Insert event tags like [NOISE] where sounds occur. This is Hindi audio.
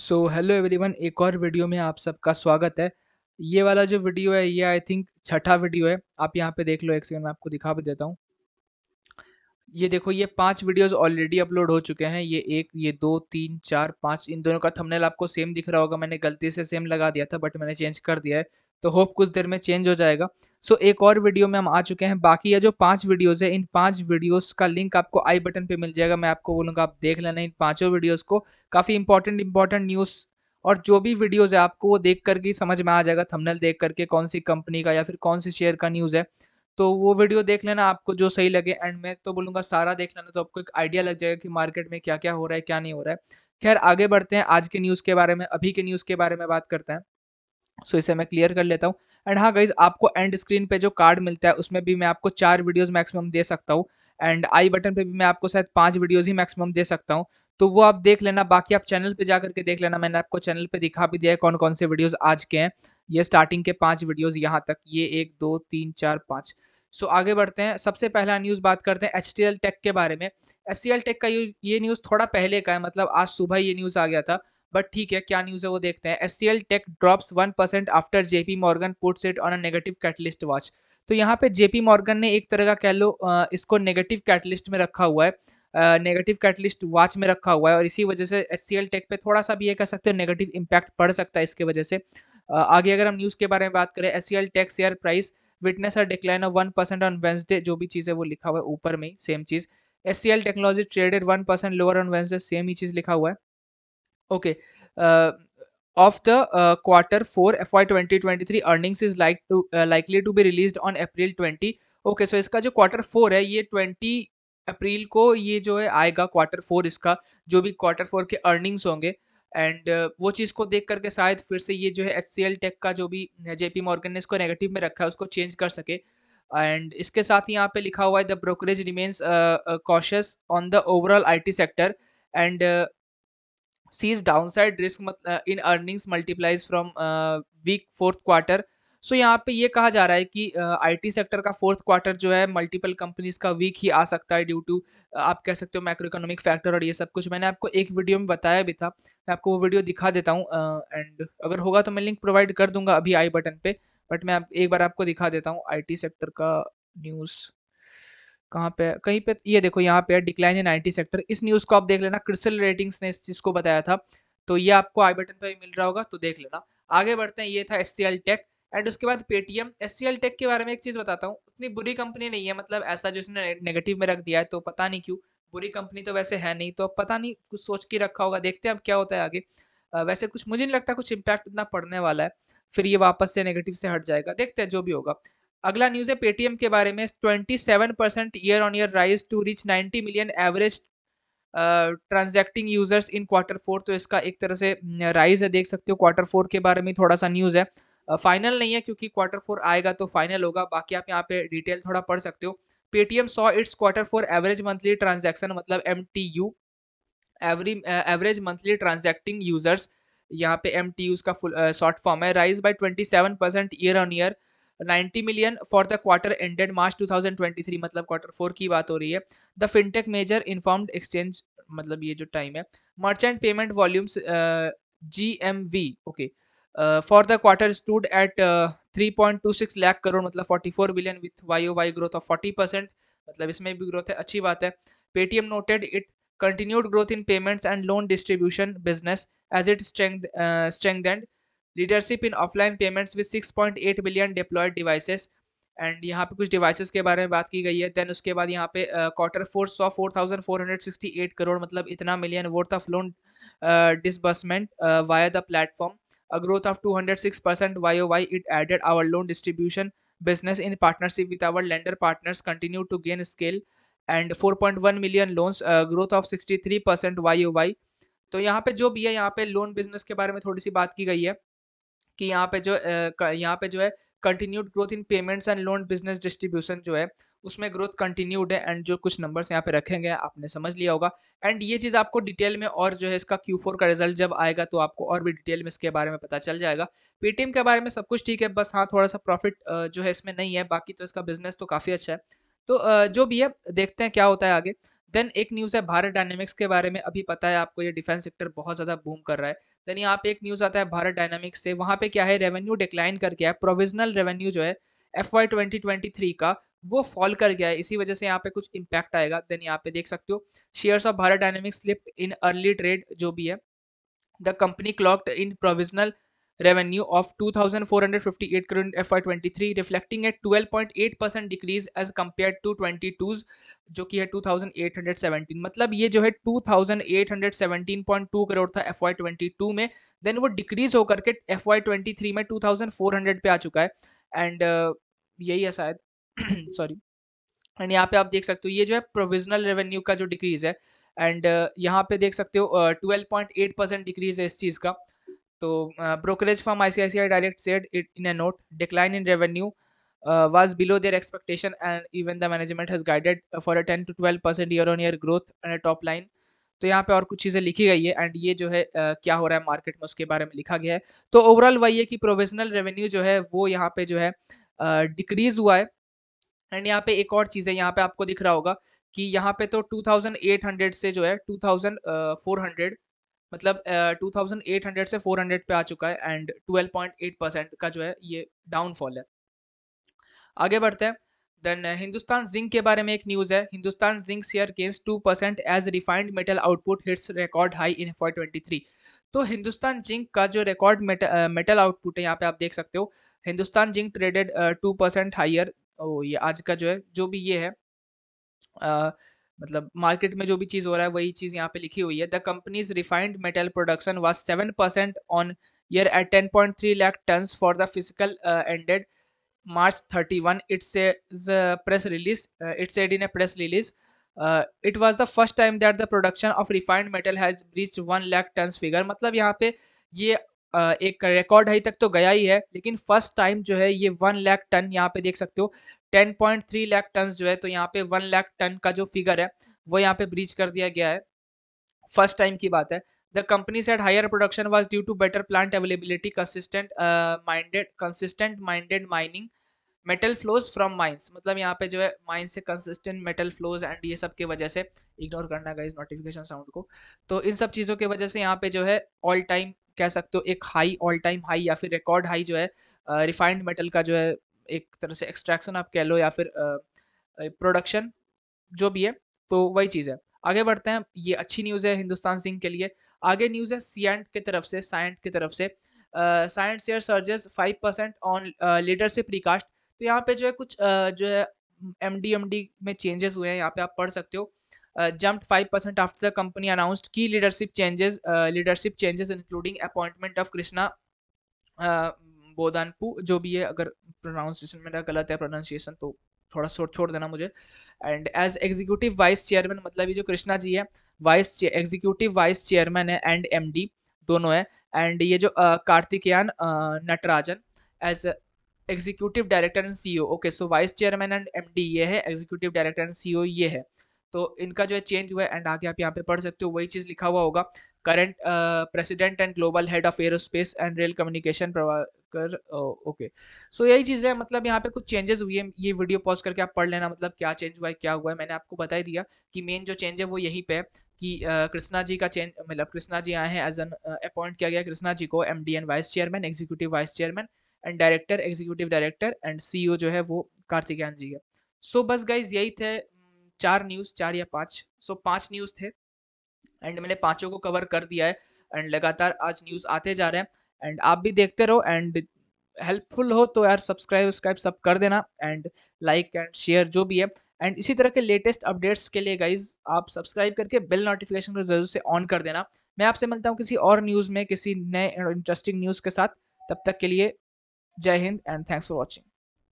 सो हेलो एवरीवन एक और वीडियो में आप सबका स्वागत है ये वाला जो वीडियो है ये आई थिंक छठा वीडियो है आप यहाँ पे देख लो एक सेकंड मैं आपको दिखा भी देता हूँ ये देखो ये पांच वीडियोस ऑलरेडी अपलोड हो चुके हैं ये एक ये दो तीन चार पाँच इन दोनों का थंबनेल आपको सेम दिख रहा होगा मैंने गलती से सेम लगा दिया था बट मैंने चेंज कर दिया है तो होप कुछ देर में चेंज हो जाएगा सो so, एक और वीडियो में हम आ चुके हैं बाकी ये जो पांच वीडियोस है इन पांच वीडियोस का लिंक आपको आई बटन पे मिल जाएगा मैं आपको बोलूँगा आप देख लेना इन पांचों वीडियोस को काफ़ी इंपॉर्टेंट इंपॉर्टेंट न्यूज़ और जो भी वीडियोज़ है आपको वो देख करके समझ में आ जाएगा थमनल देख करके कौन सी कंपनी का या फिर कौन सी शेयर का न्यूज़ है तो वो वीडियो देख लेना आपको जो सही लगे एंड मैं तो बोलूँगा सारा देख लेना तो आपको एक आइडिया लग जाएगा कि मार्केट में क्या क्या हो रहा है क्या नहीं हो रहा है खैर आगे बढ़ते हैं आज के न्यूज़ के बारे में अभी के न्यूज़ के बारे में बात करते हैं सो इसे मैं क्लियर कर लेता हूँ एंड हाँ गाइज आपको एंड स्क्रीन पे जो कार्ड मिलता है उसमें भी मैं आपको चार वीडियोस मैक्सिमम दे सकता हूँ एंड आई बटन पे भी मैं आपको शायद पांच वीडियोस ही मैक्सिमम दे सकता हूँ तो वो आप देख लेना बाकी आप चैनल पे जा करके देख लेना मैंने आपको चैनल पे दिखा भी दिया है कौन कौन से वीडियोज़ आज के हैं ये स्टार्टिंग के पांच वीडियोज यहाँ तक ये एक दो तीन चार पाँच सो so, आगे बढ़ते हैं सबसे पहला न्यूज़ बात करते हैं एच टेक के बारे में एच टेक का ये न्यूज़ थोड़ा पहले का है मतलब आज सुबह ये न्यूज़ आ गया था बट ठीक है क्या न्यूज है वो देखते हैं S C L tech drops one percent after JP Morgan puts it on a negative catalyst watch तो यहाँ पे जेपी मॉर्गन ने एक तरह का कह लो इसको नेगेटिव कैटलिस्ट में रखा हुआ है नेगेटिव कैटलिस्ट वॉच में रखा हुआ है और इसी वजह से एस सी एल टेक पे थोड़ा सा भी ये कह सकते हो नेगेटिव इम्पैक्ट पड़ सकता है इसके वजह से uh, आगे अगर हम न्यूज़ के बारे में बात करें S C L tech share price witness a decline of one percent on Wednesday जो भी चीज़ है वो लिखा हुआ है ऊपर में ही सेम चीज़ S C L technology traded one percent lower on Wednesday same ही चीज़ लिखा हुआ है okay uh, of the uh, quarter 4 fy 2023 earnings is like to uh, likely to be released on April 20 okay so इसका जो क्वार्टर फोर है ये ट्वेंटी अप्रैल को ये जो है आएगा क्वार्टर फोर इसका जो भी क्वार्टर फोर के अर्निंग्स होंगे एंड वो चीज़ को देख करके शायद फिर से ये जो है एच सी एल टेक का जो भी जेपी मॉर्गन ने इसको नेगेटिव में रखा है उसको चेंज कर सके एंड इसके साथ ही यहाँ पे लिखा हुआ है the brokerage remains cautious on the overall IT sector and sees downside risk in earnings multiples from weak fourth quarter so यहाँ पे ये कहा जा रहा है कि आईटी टी सेक्टर का फोर्थ क्वार्टर जो है मल्टीपल कंपनीज का वीक ही आ सकता है ड्यू टू आप कह सकते हो माइक्रो इकोनॉमिक फैक्टर और ये सब कुछ मैंने आपको एक वीडियो में बताया भी था मैं आपको वो वीडियो दिखा देता हूँ एंड uh, अगर होगा तो मैं लिंक प्रोवाइड कर दूंगा अभी आई बटन पे बट मैं आप, एक बार आपको दिखा देता हूँ आई सेक्टर का न्यूज़ कहाँ पे कहीं पे ये देखो यहाँ पे डिक्लाइन इन आईटी सेक्टर इस न्यूज़ को आप देख लेना क्रिसल रेटिंग्स ने इस चीज़ को बताया था तो ये आपको आई बटन पर मिल रहा होगा तो देख लेना आगे बढ़ते हैं ये था एस टेक एंड उसके बाद पेटीएम एस टेक के बारे में एक चीज़ बताता हूँ उतनी बुरी कंपनी नहीं है मतलब ऐसा जो इसने नेगेटिव में रख दिया है तो पता नहीं क्यों बुरी कंपनी तो वैसे है नहीं तो अब पता नहीं कुछ सोच के रखा होगा देखते हैं अब क्या होता है आगे वैसे कुछ मुझे नहीं लगता कुछ इम्पैक्ट इतना पड़ने वाला है फिर ये वापस से नेगेटिव से हट जाएगा देखते हैं जो भी होगा अगला न्यूज है पेटीएम के बारे में 27 percent year on year rise to reach 90 million average transacting users in quarter four तो इसका एक तरह से राइज है देख सकते हो क्वार्टर फोर के बारे में थोड़ा सा न्यूज़ है फाइनल uh, नहीं है क्योंकि क्वार्टर फोर आएगा तो फाइनल होगा बाकी आप यहाँ पे डिटेल थोड़ा पढ़ सकते हो Paytm saw its quarter four average monthly transaction मतलब M T U every average monthly transacting users यहाँ पे एम टी का फुल शॉर्ट फॉर्म है rise by twenty seven percent year on year 90 million for the quarter ended March 2023 मतलब क्वार्टर फोर की बात हो रही है the fintech major informed exchange मतलब ये जो टाइम है merchant payment volumes G M we okay for the quarter stood at 3.26 lakh crore मतलब 44 billion with Y O Y growth of 40 percent मतलब इसमें भी ग्रोथ है अच्छी बात है Paytm noted it continued growth in payments and loan distribution business as it strength strengthened leadership in offline payments with 6.8 billion deployed devices and यहाँ पे कुछ डिवाइसेस के बारे में बात की गई है देन उसके बाद यहाँ पे क्वार्टर फोर सौ four thousand four hundred sixty eight crore मतलब इतना million worth of loan disbursement via the platform it added our loan distribution business in partnership with our lender partners continue to gain scale and four point one million loans growth of sixty three percent Y O Y तो यहाँ पे जो भी है यहाँ पे लोन बिजनेस के बारे में थोड़ी सी बात की गई है कि यहाँ पे जो यहाँ पे जो है continued growth in payments and loan business distribution जो है उसमें ग्रोथ कंटिन्यूड है एंड जो कुछ नंबर्स यहाँ पे रखे गए आपने समझ लिया होगा एंड ये चीज़ आपको डिटेल में और जो है इसका Q4 का रिजल्ट जब आएगा तो आपको और भी डिटेल में इसके बारे में पता चल जाएगा पेटीएम के बारे में सब कुछ ठीक है बस हाँ थोड़ा सा प्रॉफिट जो है इसमें नहीं है बाकी तो इसका बिजनेस तो काफ़ी अच्छा है तो जो भी है देखते हैं क्या होता है आगे देन एक न्यूज़ है भारत डायनामिक्स के बारे में अभी पता है आपको ये डिफेंस सेक्टर बहुत ज़्यादा बूम कर रहा है देन यहाँ पे एक न्यूज़ आता है भारत डायनामिक्स से वहाँ पे क्या है रेवेन्यू डिक्लाइन कर गया है प्रोविजनल रेवेन्यू जो है F Y twenty twenty three का वो फॉल कर गया है इसी वजह से यहाँ पे कुछ इम्पैक्ट आएगा देन यहाँ पे देख सकते हो shares of Bharat Dynamics slip in early trade जो भी है the company clocked in provisional revenue of 2,458 crore in FY23, reflecting a 12.8% decrease as compared to 22's जो कि है 2,817 मतलब ये जो है 2,817.2 करोड़ था FY22 में देन वो डिक्रीज होकर के FY23 में 2,400 पे आ चुका है एंड uh, यही है शायद सॉरी [CLEARS THROAT] एंड यहाँ पे आप देख सकते हो ये जो है प्रोविजनल रेवेन्यू का जो डिक्रीज है एंड uh, यहाँ पे देख सकते हो twelve point eight percent decrease है इस चीज़ का तो brokerage firm I I C C I direct said it in a note decline in revenue was below their expectation and even the management has guided for a ten to twelve percent year on year growth and a top line तो यहाँ पे और कुछ चीज़ें लिखी गई है एंड ये जो है आ, uh, क्या हो रहा है मार्केट में उसके बारे में लिखा गया है तो ओवरऑल वही है कि प्रोविजनल रेवेन्यू जो है वो यहाँ पे जो है डिक्रीज uh, हुआ है एंड यहाँ पे एक और चीज़ है यहाँ पे आपको दिख रहा होगा कि यहाँ पे तो 2800 से जो है 2400 मतलब uh, 2800 से 400 पे आ चुका है एंड 12.8 परसेंट का जो है ये डाउनफॉल है आगे बढ़ते हैं देन हिंदुस्तान जिंक के बारे में एक न्यूज़ है Hindustan Zinc share gains two percent as refined metal output hits record high in four twenty तो हिंदुस्तान जिंक का जो रिकॉर्ड मेटल, आउटपुट है यहाँ पे आप देख सकते हो Hindustan Zinc traded two percent higher ओ ये आज का जो है जो भी ये है मतलब मार्केट में जो भी चीज़ हो रहा है वही चीज़ यहाँ पे लिखी हुई है the company's refined metal production was seven percent on year at ten point three lakh tonne for the fiscal ended March thirty one its press release it said in a press release it was the first time that the production of refined metal has reach one lakh tonne figure मतलब यहाँ पे ये एक रिकॉर्ड हाई तक तो गया ही है लेकिन फर्स्ट टाइम जो है ये वन लाख टन यहाँ पे देख सकते हो ten point three lakh tonne जो है तो यहाँ पे वन लाख टन का जो फिगर है वो यहाँ पे ब्रीच कर दिया गया है फर्स्ट टाइम की बात है the company set higher production was due to better plant availability consistent minded consistent minded mining metal flows from mines मतलब यहाँ पे जो है माइन से कंसिस्टेंट मेटल फ्लोज एंड ये सब के वजह से इग्नोर करना गाइज नोटिफिकेशन साउंड को तो इन सब चीज़ों के वजह से यहाँ पे जो है ऑल टाइम कह सकते हो एक हाई ऑल टाइम हाई या फिर रिकॉर्ड हाई जो है रिफाइंड मेटल का जो है एक तरह से एक्सट्रैक्शन आप कह लो या फिर प्रोडक्शन जो भी है तो वही चीज़ है आगे बढ़ते हैं ये अच्छी न्यूज़ है हिंदुस्तान सिंह के लिए आगे न्यूज़ है सी एंड की तरफ से साइंट की तरफ से Cyient share surges five percent on leadership recast तो यहाँ पे जो है कुछ uh, जो है एम डी में चेंजेस हुए हैं यहाँ पे आप पढ़ सकते हो Uh, jumped 5% after the company announced key leadership changes uh, leadership changes including appointment of Krishna बोदानपू uh, जो भी है अगर प्रोनाउंसिएशन मेरा गलत है प्रोनाउंसिएशन तो थोड़ा छोड़ छोड़ देना मुझे and as executive vice chairman मतलब ये जो कृष्णा जी है वाइस एग्जीक्यूटिव वाइस चेयरमैन है एंड एम दोनों है एंड ये जो Karthikeyan Natarajan as executive director and CEO okay so vice chairman and MD ये है एग्जीक्यूटिव डायरेक्टर एंड सीईओ ये है तो इनका जो है चेंज हुआ है एंड आगे आप यहाँ पे पढ़ सकते हो वही चीज़ लिखा हुआ होगा current president and global head of aerospace and rail communication Prabhakar okay so यही चीज़ है मतलब यहाँ पे कुछ चेंजेस हुई है ये वीडियो पॉज करके आप पढ़ लेना मतलब क्या चेंज हुआ है क्या हुआ है मैंने आपको बता ही दिया कि मेन जो चेंज है वो यही पे है कि uh, कृष्णा जी का चेंज मतलब कृष्णा जी आए हैं एज एन अपॉइंट किया गया कृष्णा जी को M and vice chairman executive vice chairman and director executive director and C जो है वो कार्तिकेयन जी है सो so, बस गाइज यही थे चार न्यूज़ चार या पाँच सो पाँच न्यूज़ थे एंड मैंने पाँचों को कवर कर दिया है एंड लगातार आज न्यूज़ आते जा रहे हैं एंड आप भी देखते रहो एंड हेल्पफुल हो तो यार सब्सक्राइब वब्सक्राइब सब कर देना एंड लाइक एंड शेयर जो भी है एंड इसी तरह के लेटेस्ट अपडेट्स के लिए गाइज आप सब्सक्राइब करके बेल नोटिफिकेशन को जरूर से ऑन कर देना मैं आपसे मिलता हूँ किसी और न्यूज़ में किसी नए इंटरेस्टिंग न्यूज़ के साथ तब तक के लिए जय हिंद एंड थैंक्स फॉर वॉचिंग